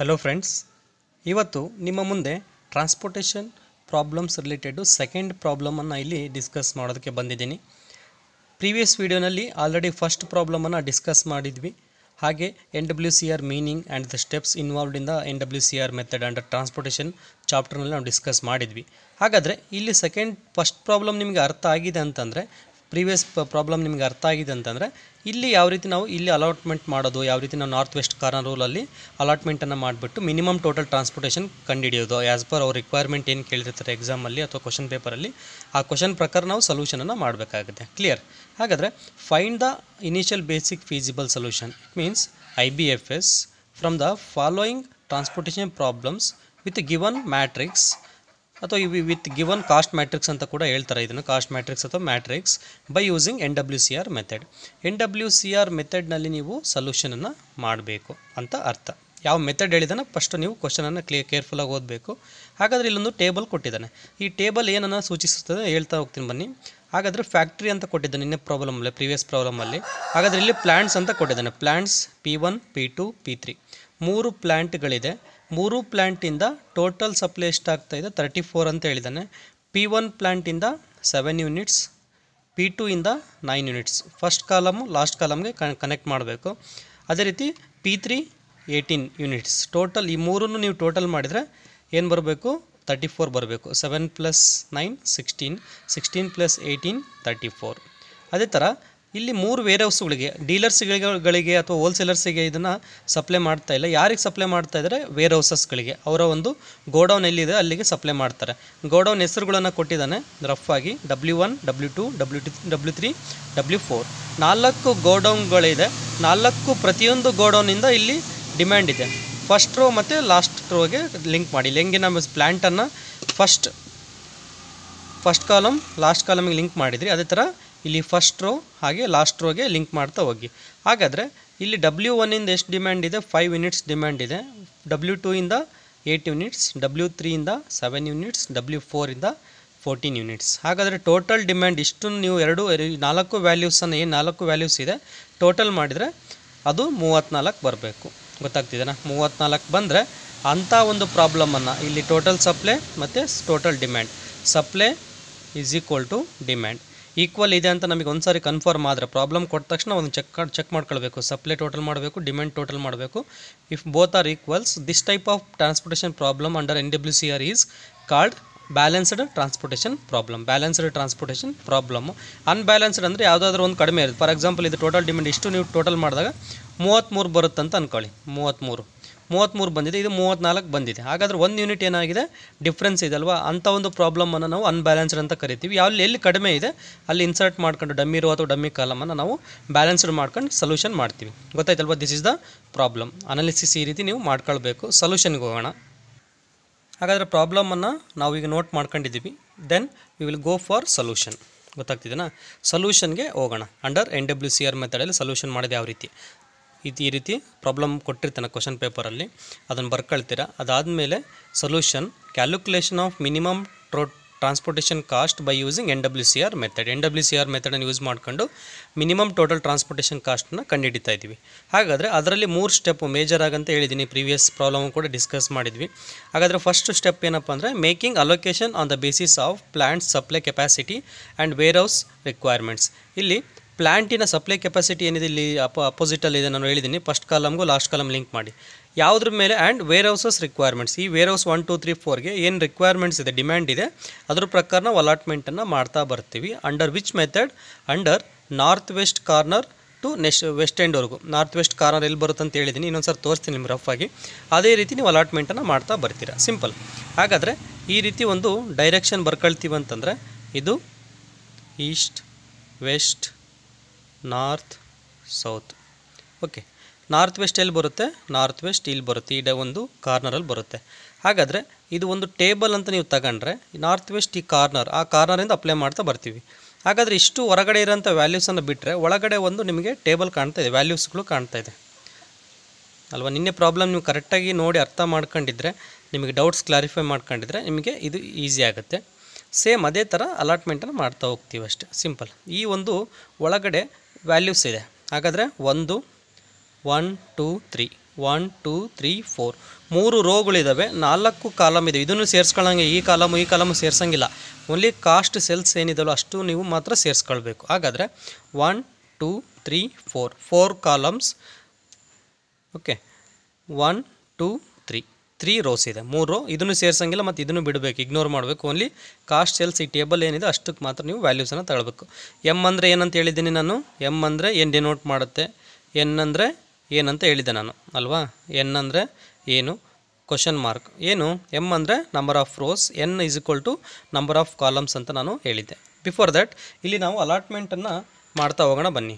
hello friends ಇವತ್ತು ನಿಮ್ಮ ಮುಂದೆ ಟ್ರಾನ್ಸ್ಪೋರ್ಟೇಷನ್ ಪ್ರಾಬ್ಲಮ್ಸ್ ರಿಲೇಟೆಡು ಸೆಕೆಂಡ್ ಪ್ರಾಬ್ಲಮನ್ನು ಇಲ್ಲಿ ಡಿಸ್ಕಸ್ ಮಾಡೋದಕ್ಕೆ ಬಂದಿದ್ದೀನಿ ಪ್ರೀವಿಯಸ್ ವಿಡಿಯೋನಲ್ಲಿ ಆಲ್ರೆಡಿ ಫಸ್ಟ್ ಪ್ರಾಬ್ಲಮನ್ನು ಡಿಸ್ಕಸ್ ಮಾಡಿದ್ವಿ ಹಾಗೆ N W C R meaning and the steps involved in the N W C R method under transportation ಚಾಪ್ಟರ್ನಲ್ಲಿ ನಾವು ಡಿಸ್ಕಸ್ ಮಾಡಿದ್ವಿ ಹಾಗಾದರೆ ಇಲ್ಲಿ ಸೆಕೆಂಡ್ ಫಸ್ಟ್ ಪ್ರಾಬ್ಲಮ್ ನಿಮಗೆ ಅರ್ಥ ಆಗಿದೆ ಅಂತಂದರೆ ಪ್ರೀವಿಯಸ್ ಪ್ರಾಬ್ಲಮ್ ನಿಮಗೆ ಅರ್ಥ ಆಗಿದೆ ಅಂತಂದರೆ ಇಲ್ಲಿ ಯಾವ ರೀತಿ ನಾವು ಇಲ್ಲಿ ಅಲಾಟ್ಮೆಂಟ್ ಮಾಡೋದು ಯಾವ ರೀತಿ ನಾವು ನಾರ್ತ್ ವೆಸ್ಟ್ ಕಾರ್ನರ್ ರೂಲಲ್ಲಿ ಅಲಾಟ್ಮೆಂಟನ್ನು ಮಾಡಿಬಿಟ್ಟು ಮಿನಿಮಮ್ ಟೋಟಲ್ ಟ್ರಾನ್ಸ್ಪೋರ್ಟೇಷನ್ ಕಂಡುಹಿಡಿಯೋದು ಆ್ಯಸ್ ಪರ್ ಅವ್ರ ರಿಕ್ವೈರ್ಮೆಂಟ್ ಏನು ಕೇಳಿರ್ತಾರೆ ಎಕ್ಸಾಮಲ್ಲಿ ಅಥವಾ ಕ್ವಶನ್ ಪೇಪರಲ್ಲಿ ಆ ಕ್ವಶನ್ ಪ್ರಕಾರ ನಾವು ಸೊಲ್ಯೂಷನನ್ನು ಮಾಡಬೇಕಾಗುತ್ತೆ ಕ್ಲಿಯರ್ ಹಾಗಾದರೆ find the initial basic feasible solution it means I B F S from the following transportation problems with given matrix ಅಥವಾ ಇವಿ ವಿತ್ ಗಿವನ್ ಕಾಸ್ಟ್ ಮ್ಯಾಟ್ರಿಕ್ಸ್ ಅಂತ ಕೂಡ ಹೇಳ್ತಾರೆ ಇದನ್ನು ಕಾಸ್ಟ್ ಮ್ಯಾಟ್ರಿಕ್ಸ್ ಅಥವಾ matrix by using N W C R method N W C R ಮೆಥಡ್ನಲ್ಲಿ ನೀವು ಸೊಲ್ಯೂಷನನ್ನು ಮಾಡಬೇಕು ಅಂತ ಅರ್ಥ ಯಾವ ಮೆಥಡ್ ಹೇಳಿದಾನೆ ಫಸ್ಟ್ ನೀವು ಕ್ವಶನನ್ನು ಕ್ಲಿಯರ್ ಕೇರ್ಫುಲ್ಲಾಗಿ ಓದಬೇಕು ಹಾಗಾದರೆ ಇಲ್ಲೊಂದು ಟೇಬಲ್ ಕೊಟ್ಟಿದ್ದಾನೆ ಈ ಟೇಬಲ್ ಏನನ್ನು ಸೂಚಿಸುತ್ತದೆ ಹೇಳ್ತಾ ಹೋಗ್ತೀನಿ ಬನ್ನಿ ಹಾಗಾದರೆ ಫ್ಯಾಕ್ಟ್ರಿ ಅಂತ ಕೊಟ್ಟಿದ್ದಾನೆ ನಿನ್ನೆ ಪ್ರಾಬ್ಲಮಲ್ಲಿ ಪ್ರೀವಿಯಸ್ ಪ್ರಾಬ್ಲಮಲ್ಲಿ ಹಾಗಾದರೆ ಇಲ್ಲಿ ಪ್ಲ್ಯಾಂಟ್ಸ್ ಅಂತ ಕೊಟ್ಟಿದ್ದಾನೆ plants P one P two P three ಮೂರು ಪ್ಲ್ಯಾಂಟ್ಗಳಿದೆ ಮೂರು ಪ್ಲ್ಯಾಂಟಿಂದ ಟೋಟಲ್ ಸಪ್ಲೈ ಎಷ್ಟಾಗ್ತಾ ಇದೆ ತರ್ಟಿ ಫೋರ್ ಅಂತ ಹೇಳಿದ್ದಾನೆ ಪಿ ಒನ್ ಪ್ಲ್ಯಾಂಟಿಂದ ಸೆವೆನ್ ಯೂನಿಟ್ಸ್ ಪಿ ಟು ಇಂದ nine units first column last ಕಾಲಮ್ಗೆ ಕನೆಕ್ಟ್ ಮಾಡಬೇಕು ಅದೇ ರೀತಿ P three eighteen units total ಈ ಮೂರನ್ನು ನೀವು ಟೋಟಲ್ ಮಾಡಿದರೆ ಏನು ಬರಬೇಕು ತರ್ಟಿ ಫೋರ್ ಬರಬೇಕು seven plus nine sixteen sixteen plus eighteen thirty four ಅದೇ ಥರ ಇಲ್ಲಿ ಮೂರು ವೇರ್ ಹೌಸ್ಗಳಿಗೆ ಡೀಲರ್ಸ್ಗಳಿಗೆ ಅಥವಾ ಹೋಲ್ಸೇಲರ್ಸಿಗೆ ಇದನ್ನು ಸಪ್ಲೈ ಮಾಡ್ತಾ ಇಲ್ಲ ಯಾರಿಗೆ ಸಪ್ಲೈ ಮಾಡ್ತಾ ಇದ್ದಾರೆ ವೇರ್ ಹೌಸಸ್ಗಳಿಗೆ ಅವರ ಒಂದು ಗೋಡೌನ್ ಎಲ್ಲಿದೆ ಅಲ್ಲಿಗೆ ಸಪ್ಲೈ ಮಾಡ್ತಾರೆ ಗೋಡೌನ್ ಹೆಸರುಗಳನ್ನು ಕೊಟ್ಟಿದ್ದಾನೆ ರಫ್ ಆಗಿ W one W two W two W three W four ನಾಲ್ಕು ಗೋಡೌನ್ಗಳಿದೆ ನಾಲ್ಕು ಪ್ರತಿಯೊಂದು ಗೋಡೌನಿಂದ ಇಲ್ಲಿ ಡಿಮ್ಯಾಂಡ್ ಇದೆ ಫಸ್ಟ್ ರೋ ಮತ್ತು ಲಾಸ್ಟ್ ರೋಗೆ ಲಿಂಕ್ ಮಾಡಿ ಇಲ್ಲಿ ಹೆಂಗೆ ನಮ್ಮ ಪ್ಲ್ಯಾಂಟನ್ನು ಫಸ್ಟ್ ಫಸ್ಟ್ ಕಾಲಮ್ ಲಾಸ್ಟ್ ಕಾಲಮಿಗೆ ಲಿಂಕ್ ಮಾಡಿದ್ರಿ ಅದೇ ಥರ ಇಲ್ಲಿ ಫಸ್ಟ್ ರೋ ಹಾಗೆ ಲಾಸ್ಟ್ ರೋಗೆ ಲಿಂಕ್ ಮಾಡ್ತಾ ಹೋಗಿ ಹಾಗಾದರೆ ಇಲ್ಲಿ ಡಬ್ಲ್ಯೂ ಒನ್ನಿಂದ ಎಷ್ಟು ಡಿಮ್ಯಾಂಡ್ ಇದೆ ಫೈವ್ ಯೂನಿಟ್ಸ್ ಡಿಮ್ಯಾಂಡ್ ಇದೆ ಡಬ್ಲ್ಯೂ ಟೂ ಇಂದ ಏಯ್ಟ್ ಯೂನಿಟ್ಸ್ ಡಬ್ಲ್ಯೂ ತ್ರೀಯಿಂದ ಸೆವೆನ್ ಯೂನಿಟ್ಸ್ ಡಬ್ಲ್ಯೂ ಫೋರಿಂದ ಫೋರ್ಟೀನ್ ಯೂನಿಟ್ಸ್ ಹಾಗಾದರೆ ಟೋಟಲ್ ಡಿಮ್ಯಾಂಡ್ ಇಷ್ಟು ನೀವು ಎರಡು ನಾಲ್ಕು ವ್ಯಾಲ್ಯೂಸನ್ನು ಏನು ನಾಲ್ಕು ವ್ಯಾಲ್ಯೂಸ್ ಇದೆ ಟೋಟಲ್ ಮಾಡಿದರೆ ಅದು ಮೂವತ್ತ್ನಾಲ್ಕು ಬರಬೇಕು ಗೊತ್ತಾಗ್ತಿದೆನಾ ಮೂವತ್ತ್ನಾಲ್ಕು ಬಂದರೆ ಅಂಥ ಒಂದು ಪ್ರಾಬ್ಲಮನ್ನು ಇಲ್ಲಿ ಟೋಟಲ್ ಸಪ್ಲೈ ಮತ್ತು total demand supply is equal to demand equal ಇದೆ ಅಂತ ನಮಗೆ ಒಂದು ಸಾರಿ ಕನ್ಫರ್ಮ್ ಆದರೆ ಪ್ರಾಬ್ಲಮ್ ಕೊಟ್ಟ ತಕ್ಷಣ ಒಂದು ಚೆಕ್ ಚೆಕ್ ಮಾಡ್ಕೊಳ್ಬೇಕು ಸಪ್ಲೈ ಟೋಟಲ್ ಮಾಡಬೇಕು ಡಿಮ್ಯಾಂಡ್ ಟೋಟಲ್ ಮಾಡಬೇಕು if both are equals this type of transportation problem under N W C R is called balanced transportation problem balanced transportation problem unbalanced ಅಂದರೆ ಯಾವುದಾದ್ರೂ ಒಂದು ಕಡಿಮೆ ಇರುತ್ತೆ ಫಾರ್ ಎಕ್ಸಾಂಪಲ್ ಇದು total demand ಇಷ್ಟು ನೀವು ಟೋಟಲ್ ಮಾಡಿದಾಗ ಮೂವತ್ತ್ಮೂರು ಬರುತ್ತಂತ ಅಂದ್ಕೊಳ್ಳಿ ಮೂವತ್ತ್ಮೂರು ಮೂವತ್ತ್ಮೂರು ಬಂದಿದೆ ಇದು ಮೂವತ್ತ್ನಾಲ್ಕು ಬಂದಿದೆ ಹಾಗಾದರೆ ಒಂದು ಯೂನಿಟ್ ಏನಾಗಿದೆ ಡಿಫ್ರೆನ್ಸ್ ಇದೆ ಅಲ್ವಾ ಅಂಥ ಒಂದು ಪ್ರಾಬ್ಲಮನ್ನು ನಾವು ಅನ್ಬ್ಯಾಲೆನ್ಸ್ಡ್ ಅಂತ ಕರಿತೀವಿ ಅಲ್ಲಿ ಎಲ್ಲಿ ಕಡಿಮೆ ಇದೆ ಅಲ್ಲಿ ಇನ್ಸರ್ಟ್ ಮಾಡ್ಕೊಂಡು ಡಮ್ಮಿ ರೋ ಅಥವಾ ಡಮ್ಮಿ ಕಾಲಮನ್ನು ನಾವು ಬ್ಯಾಲೆನ್ಸ್ಡ್ ಮಾಡ್ಕೊಂಡು ಸೊಲ್ಯೂಷನ್ ಮಾಡ್ತೀವಿ ಗೊತ್ತಾಯ್ತಲ್ವ this is the problem analysis ಈ ರೀತಿ ನೀವು ಮಾಡ್ಕೊಳ್ಬೇಕು ಸೊಲ್ಯೂಷನ್ಗೆ ಹೋಗೋಣ ಹಾಗಾದರೆ ಪ್ರಾಬ್ಲಮನ್ನು ನಾವು ಈಗ ನೋಟ್ ಮಾಡ್ಕೊಂಡಿದ್ದೀವಿ then we will go for solution ಗೊತ್ತಾಗ್ತಿದೆನಾ ಸೊಲ್ಯೂಷನ್ಗೆ ಹೋಗೋಣ under N W C R ಮೆಥಡಲ್ಲಿ ಸೊಲ್ಯೂಷನ್ ಮಾಡಿದೆ ಯಾವ ರೀತಿ ಇದು ಈ ರೀತಿ ಪ್ರಾಬ್ಲಮ್ ಕೊಟ್ಟಿರ್ತಾನೆ ಕ್ವಶನ್ ಪೇಪರಲ್ಲಿ ಅದನ್ನು ಬರ್ಕೊಳ್ತೀರಾ ಅದಾದಮೇಲೆ ಸೊಲ್ಯೂಷನ್ ಕ್ಯಾಲ್ಕುಲೇಷನ್ ಆಫ್ ಮಿನಿಮಮ್ ಟ್ರೋ transportation cost by using N W C R method N W C R ಮೆಥಡನ್ನು ಯೂಸ್ ಮಾಡ್ಕೊಂಡು ಮಿನಿಮಮ್ ಟೋಟಲ್ ಟ್ರಾನ್ಸ್ಪೋರ್ಟೇಷನ್ ಕಾಸ್ಟ್ನ ಕಂಡುಹಿಡಿತಾ ಇದ್ದೀವಿ ಹಾಗಾದರೆ ಅದರಲ್ಲಿ ಮೂರು ಸ್ಟೆಪ್ ಮೇಜರ್ ಆಗಂತ ಹೇಳಿದ್ದೀನಿ ಪ್ರೀವಿಯಸ್ ಪ್ರಾಬ್ಲಮ್ ಕೂಡ ಡಿಸ್ಕಸ್ ಮಾಡಿದ್ವಿ ಹಾಗಾದರೆ ಫಸ್ಟ್ ಸ್ಟೆಪ್ ಏನಪ್ಪ ಅಂದರೆ making allocation on the basis of plant supply capacity and warehouse requirements ಇಲ್ಲಿ ಪ್ಲ್ಯಾಂಟಿನ ಸಪ್ಲೈ ಕೆಪಾಸಿಟಿ ಏನಿದೆ ಇಲ್ಲಿ ಅಪ ಇದೆ ನಾನು ಹೇಳಿದ್ದೀನಿ ಫಸ್ಟ್ ಕಾಲಮ್ಗೂ ಲಾಸ್ಟ್ ಕಾಲಮ್ ಲಿಂಕ್ ಮಾಡಿ ಯಾವುದ್ರ ಮೇಲೆ ಆ್ಯಂಡ್ ವೇರ್ ಹೌಸಸ್ ರಿಕ್ವೈರ್ಮೆಂಟ್ಸ್ ಈ warehouse one two three ಫೋರ್ಗೆ ಏನು ರಿಕ್ವೈರ್ಮೆಂಟ್ಸ್ ಇದೆ ಡಿಮ್ಯಾಂಡ್ ಇದೆ ಅದ್ರ ಪ್ರಕಾರ ನಾವು ಅಲಾಟ್ಮೆಂಟನ್ನು ಮಾಡ್ತಾ ಬರ್ತೀವಿ under which method under north west corner to ನೆಸ್ಟ್ ವೆಸ್ಟ್ ಎಂಡ್ವರೆಗೂ ನಾರ್ತ್ ವೆಸ್ಟ್ ಕಾರ್ನರ್ ಎಲ್ಲಿ ಬರುತ್ತೆ ಅಂತ ಹೇಳಿದ್ದೀನಿ ಇನ್ನೊಂದು ಸರ್ ತೋರಿಸ್ತೀನಿ ನಿಮ್ಗೆ ರಫ್ ಆಗಿ ಅದೇ ರೀತಿ ನೀವು ಅಲಾಟ್ಮೆಂಟನ್ನು ಮಾಡ್ತಾ ಬರ್ತೀರಾ ಸಿಂಪಲ್ ಹಾಗಾದರೆ ಈ ರೀತಿ ಒಂದು ಡೈರೆಕ್ಷನ್ ಬರ್ಕೊಳ್ತೀವಿ ಅಂತಂದರೆ ಇದು east west north south okay north west ಎಲ್ಲಿ ಬರುತ್ತೆ ನಾರ್ತ್ ವೆಸ್ಟ್ ಇಲ್ಲಿ ಬರುತ್ತೆ ಈ ಒಂದು ಕಾರ್ನರಲ್ಲಿ ಬರುತ್ತೆ ಹಾಗಾದರೆ ಇದು ಒಂದು ಟೇಬಲ್ ಅಂತ ನೀವು ತಗೊಂಡ್ರೆ ನಾರ್ತ್ ವೆಸ್ಟ್ ಈ ಕಾರ್ನರ್ ಆ ಕಾರ್ನರಿಂದ ಅಪ್ಲೈ ಮಾಡ್ತಾ ಬರ್ತೀವಿ ಹಾಗಾದರೆ ಇಷ್ಟು ಹೊರಗಡೆ ಇರೋಂಥ ವ್ಯಾಲ್ಯೂಸನ್ನು ಬಿಟ್ಟರೆ ಒಳಗಡೆ ಒಂದು ನಿಮಗೆ ಟೇಬಲ್ ಕಾಣ್ತಾ ಇದೆ ವ್ಯಾಲ್ಯೂಸ್ಗಳು ಕಾಣ್ತಾ ಇದೆ ಅಲ್ವಾ ನಿನ್ನೆ ಪ್ರಾಬ್ಲಮ್ ನೀವು ಕರೆಕ್ಟಾಗಿ ನೋಡಿ ಅರ್ಥ ಮಾಡ್ಕೊಂಡಿದ್ರೆ ನಿಮಗೆ ಡೌಟ್ಸ್ ಕ್ಲಾರಿಫೈ ಮಾಡ್ಕೊಂಡಿದ್ರೆ ನಿಮಗೆ ಇದು ಈಸಿ ಆಗುತ್ತೆ ಸೇಮ್ ಅದೇ ಥರ ಅಲಾಟ್ಮೆಂಟನ್ನು ಮಾಡ್ತಾ ಹೋಗ್ತೀವಿ ಅಷ್ಟೇ ಸಿಂಪಲ್ ಈ ಒಂದು ಒಳಗಡೆ ವ್ಯಾಲ್ಯೂಸ್ ಇದೆ ಹಾಗಾದರೆ ಒಂದು one two three one two three four ಮೂರು ರೋಗಳಿದ್ದಾವೆ ನಾಲ್ಕು ಕಾಲಮ್ ಇದೆ ಇದನ್ನು ಸೇರಿಸ್ಕೊಳ್ಳೋಂಗೆ ಈ ಕಾಲಮು ಈ ಕಾಲಮು ಸೇರ್ಸೋಂಗಿಲ್ಲ ಓನ್ಲಿ ಕಾಸ್ಟ್ ಸೆಲ್ಸ್ ಏನಿದೆಯಲ್ಲೋ ಅಷ್ಟು ನೀವು ಮಾತ್ರ ಸೇರಿಸ್ಕೊಳ್ಬೇಕು ಹಾಗಾದರೆ one two three four four columns okay one two three three rows ಇದೆ ಮೂರು ರೋ ಇದನ್ನು ಸೇರಿಸಂಗಿಲ್ಲ ಮತ್ತು ಇದನ್ನು ಬಿಡಬೇಕು ಇಗ್ನೋರ್ ಮಾಡಬೇಕು ಓನ್ಲಿ ಕಾಸ್ಟ್ ಸೆಲ್ಸ್ ಈ ಟೇಬಲ್ ಏನಿದೆ ಅಷ್ಟಕ್ಕೆ ಮಾತ್ರ ನೀವು ವ್ಯಾಲ್ಯೂಸನ್ನು ತಗೊಳ್ಬೇಕು ಎಮ್ ಅಂದರೆ ಏನಂತ ಹೇಳಿದ್ದೀನಿ ನಾನು ಎಮ್ ಅಂದರೆ ಏನು ಡಿನೋಟ್ ಮಾಡುತ್ತೆ ಎನ್ ಅಂದರೆ ಏನಂತ ಹೇಳಿದೆ ನಾನು ಅಲ್ವಾ ಎನ್ ಅಂದರೆ ಏನು ಕ್ವಶನ್ ಮಾರ್ಕ್ ಏನು ಎಮ್ ಅಂದರೆ number of rows N is equal to number of columns ಅಂತ ನಾನು ಹೇಳಿದ್ದೆ ಬಿಫೋರ್ ದ್ಯಾಟ್ ಇಲ್ಲಿ ನಾವು ಅಲಾಟ್ಮೆಂಟನ್ನು ಮಾಡ್ತಾ ಹೋಗೋಣ ಬನ್ನಿ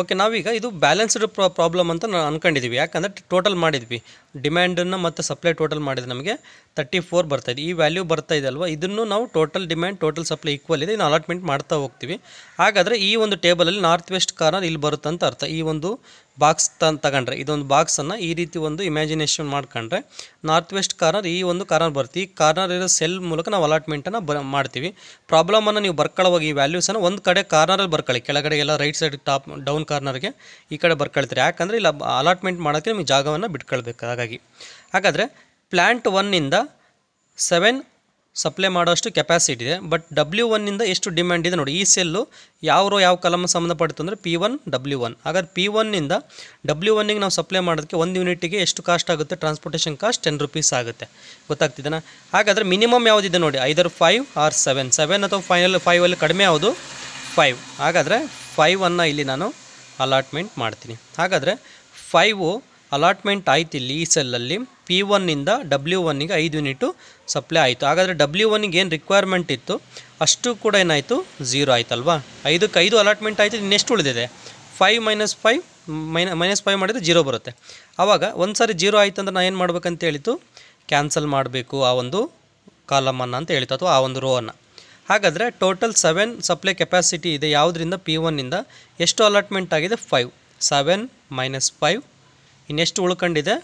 ಓಕೆ ನಾವೀಗ ಇದು ಬ್ಯಾಲೆನ್ಸ್ಡ್ ಪ್ರಾಬ್ಲಮ್ ಅಂತ ನಾವು ಅಂದ್ಕೊಂಡಿದ್ವಿ ಯಾಕಂದರೆ ಟೋಟಲ್ ಮಾಡಿದ್ವಿ ಡಿಮ್ಯಾಂಡನ್ನು ಮತ್ತು ಸಪ್ಲೈ ಟೋಟಲ್ ಮಾಡಿದರೆ ನಮಗೆ ತರ್ಟಿ ಫೋರ್ ಇದೆ ಈ ವ್ಯಾಲ್ಯೂ ಬರ್ತಾ ಇದೆ ಅಲ್ವಾ ಇದನ್ನು ನಾವು total demand total supply equal ಇದೆ ಇನ್ನು ಅಲಾಟ್ಮೆಂಟ್ ಮಾಡ್ತಾ ಹೋಗ್ತೀವಿ ಹಾಗಾದರೆ ಈ ಒಂದು ಟೇಬಲಲ್ಲಿ ನಾರ್ತ್ ವೆಸ್ಟ್ ಕಾರ್ನರ್ ಇಲ್ಲಿ ಬರುತ್ತಂತ ಅರ್ಥ ಈ ಒಂದು ಬಾಕ್ಸ್ ತಂದು ತಗೊಂಡ್ರೆ ಇದೊಂದು ಬಾಕ್ಸನ್ನು ಈ ರೀತಿ ಒಂದು ಇಮ್ಯಾಜಿನೇಷನ್ ಮಾಡ್ಕೊಂಡ್ರೆ ನಾರ್ತ್ ವೆಸ್ಟ್ ಕಾರ್ನರ್ ಈ ಒಂದು ಕಾರ್ನರ್ ಬರುತ್ತೆ ಈ ಕಾರ್ನರ್ ಇರೋ ಸೆಲ್ ಮೂಲಕ ನಾವು ಅಲಾಟ್ಮೆಂಟನ್ನು ಬ ಮಾಡ್ತೀವಿ ಪ್ರಾಬ್ಲಮನ್ನು ನೀವು ಬರ್ಕೊಳ್ಳುವಾಗ ಈ ವ್ಯಾಲ್ಯೂಸನ್ನು ಒಂದು ಕಡೆ ಕಾರ್ನರಲ್ಲಿ ಬರ್ಕೊಳ್ಳಿ ಕೆಳಗಡೆ ಎಲ್ಲ ರೈಟ್ ಸೈಡ್ ಟಾಪ್ ಡೌನ್ ಕಾರ್ನರ್ಗೆ ಈ ಕಡೆ ಬರ್ಕೊಳ್ತೀರಿ ಯಾಕಂದರೆ ಇಲ್ಲ ಅಲಾಟ್ಮೆಂಟ್ ಮಾಡೋಕ್ಕೆ ನಿಮಗೆ ಜಾಗವನ್ನು ಬಿಟ್ಕೊಳ್ಬೇಕಾಗ ಹಾಗಾಗಿ ಹಾಗಾದರೆ ಪ್ಲ್ಯಾಂಟ್ ಒನ್ನಿಂದ ಸೆವೆನ್ ಸಪ್ಲೈ ಮಾಡೋಷ್ಟು ಕೆಪಾಸಿಟಿ ಇದೆ ಬಟ್ ಡಬ್ಲ್ಯೂ ಒನ್ನಿಂದ ಎಷ್ಟು ಡಿಮ್ಯಾಂಡ್ ಇದೆ ನೋಡಿ ಈ ಸೆಲ್ಲು ಯಾವ ಯಾವ ಕಲಮ್ ಸಂಬಂಧಪಡ್ತು ಅಂದರೆ ಪಿ ಒನ್ ಡಬ್ಲ್ಯೂ ಒನ್ ಹಾಗಾದ್ರೆ ಪಿ ಒನ್ನಿಂದ ಡಬ್ಲ್ಯೂ ಒನ್ನಿಗೆ ನಾವು ಸಪ್ಲೈ ಮಾಡೋದಕ್ಕೆ ಒಂದು ಯೂನಿಟಿಗೆ ಎಷ್ಟು ಕಾಸ್ಟ್ ಆಗುತ್ತೆ ಟ್ರಾನ್ಸ್ಪೋರ್ಟೇಷನ್ ಕಾಸ್ಟ್ ಟೆನ್ ರುಪೀಸ್ ಆಗುತ್ತೆ ಗೊತ್ತಾಗ್ತಿದ್ದಾನೆ ಹಾಗಾದರೆ ಮಿನಿಮಮ್ ಯಾವುದಿದೆ ನೋಡಿ either five or seven seven ಅಥವಾ ಫೈನಲ್ ಫೈವಲ್ಲಿ ಕಡಿಮೆ ಯಾವುದು ಫೈವ್ ಹಾಗಾದರೆ ಫೈವನ್ನು ಇಲ್ಲಿ ನಾನು ಅಲಾಟ್ಮೆಂಟ್ ಮಾಡ್ತೀನಿ ಹಾಗಾದರೆ ಫೈವು ಅಲಾಟ್ಮೆಂಟ್ ಆಯ್ತು ಇಲ್ಲಿ ಈ ಸೆಲ್ಲಲ್ಲಿ ಪಿ ಒನ್ನಿಂದ ಡಬ್ಲ್ಯೂ ಒನ್ನಿಗೆ ಐದು ಯೂನಿಟು ಸಪ್ಲೈ ಆಯಿತು ಹಾಗಾದರೆ ಡಬ್ಲ್ಯೂ ಒನ್ನಿಗೆ ಏನು ರಿಕ್ವೈರ್ಮೆಂಟ್ ಇತ್ತು ಅಷ್ಟು ಕೂಡ ಏನಾಯಿತು ಝೀರೋ ಆಯ್ತಲ್ವಾ ಐದಕ್ಕೆ ಐದು ಅಲಾಟ್ಮೆಂಟ್ ಆಯಿತು ಇನ್ನೆಷ್ಟು ಉಳಿದಿದೆ ಫೈವ್ ಮೈನಸ್ ಫೈವ್ ಮೈನ ಮೈನಸ್ ಫೈವ್ ಮಾಡಿದರೆ ಜೀರೋ ಬರುತ್ತೆ ಆವಾಗ ಒಂದು ಸಾರಿ ಜೀರೋ ಆಯಿತು ಅಂದರೆ ನಾನು ಏನು ಮಾಡ್ಬೇಕಂತ ಹೇಳಿತು ಕ್ಯಾನ್ಸಲ್ ಮಾಡಬೇಕು ಆ ಒಂದು ಕಾಲಮನ್ನು ಅಂತ ಹೇಳಿತು ಅಥವಾ ಆ ಒಂದು ರೋವನ್ನು ಹಾಗಾದರೆ ಟೋಟಲ್ ಸೆವೆನ್ ಸಪ್ಲೈ ಕೆಪ್ಯಾಸಿಟಿ ಇದೆ ಯಾವುದರಿಂದ ಪಿ ಒನ್ನಿಂದ ಎಷ್ಟು ಅಲಾಟ್ಮೆಂಟ್ ಆಗಿದೆ ಫೈವ್ ಸೆವೆನ್ ಮೈನಸ್ ಫೈವ್ ಇನ್ನೆಷ್ಟು ಉಳ್ಕೊಂಡಿದೆ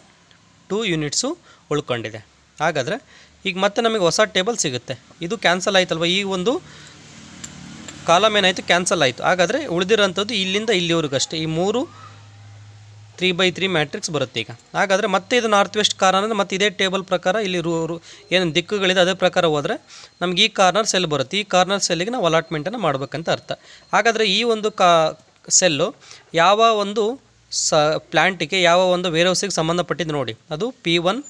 ಟೂ ಯೂನಿಟ್ಸು ಉಳ್ಕೊಂಡಿದೆ ಹಾಗಾದರೆ ಈಗ ಮತ್ತೆ ನಮಗೆ ಹೊಸ ಟೇಬಲ್ ಸಿಗುತ್ತೆ ಇದು ಕ್ಯಾನ್ಸಲ್ ಆಯ್ತಲ್ವ ಈ ಒಂದು ಕಾಲಮ್ ಏನಾಯಿತು ಕ್ಯಾನ್ಸಲ್ ಆಯಿತು ಹಾಗಾದರೆ ಉಳಿದಿರೋಂಥದ್ದು ಇಲ್ಲಿಂದ ಇಲ್ಲಿವರೆಗಷ್ಟೇ ಈ ಮೂರು ತ್ರೀ ಬೈ ತ್ರೀ ಮ್ಯಾಟ್ರಿಕ್ಸ್ ಬರುತ್ತೆ ಈಗ ಹಾಗಾದರೆ ಮತ್ತೆ ಇದು ನಾರ್ತ್ ವೆಸ್ಟ್ ಕಾರ್ನರ್ ಮತ್ತು ಇದೇ ಟೇಬಲ್ ಪ್ರಕಾರ ಇಲ್ಲಿ ರೂ ಏನು ದಿಕ್ಕುಗಳಿದೆ ಅದೇ ಪ್ರಕಾರ ಹೋದರೆ ನಮ್ಗೆ ಈ ಕಾರ್ನರ್ ಸೆಲ್ ಬರುತ್ತೆ ಈ ಕಾರ್ನರ್ ಸೆಲ್ಲಿಗೆ ನಾವು ಅಲಾಟ್ಮೆಂಟನ್ನು ಮಾಡಬೇಕಂತ ಅರ್ಥ ಹಾಗಾದರೆ ಈ ಒಂದು ಕಾ ಸೆಲ್ಲು ಯಾವ ಒಂದು ಸ ಪ್ಲ್ಯಾಂಟಿಗೆ ಯಾವ ಒಂದು ಹೌಸಿಗೆ ಸಂಬಂಧಪಟ್ಟಿದ್ದು ನೋಡಿ ಅದು ಪಿ ಒನ್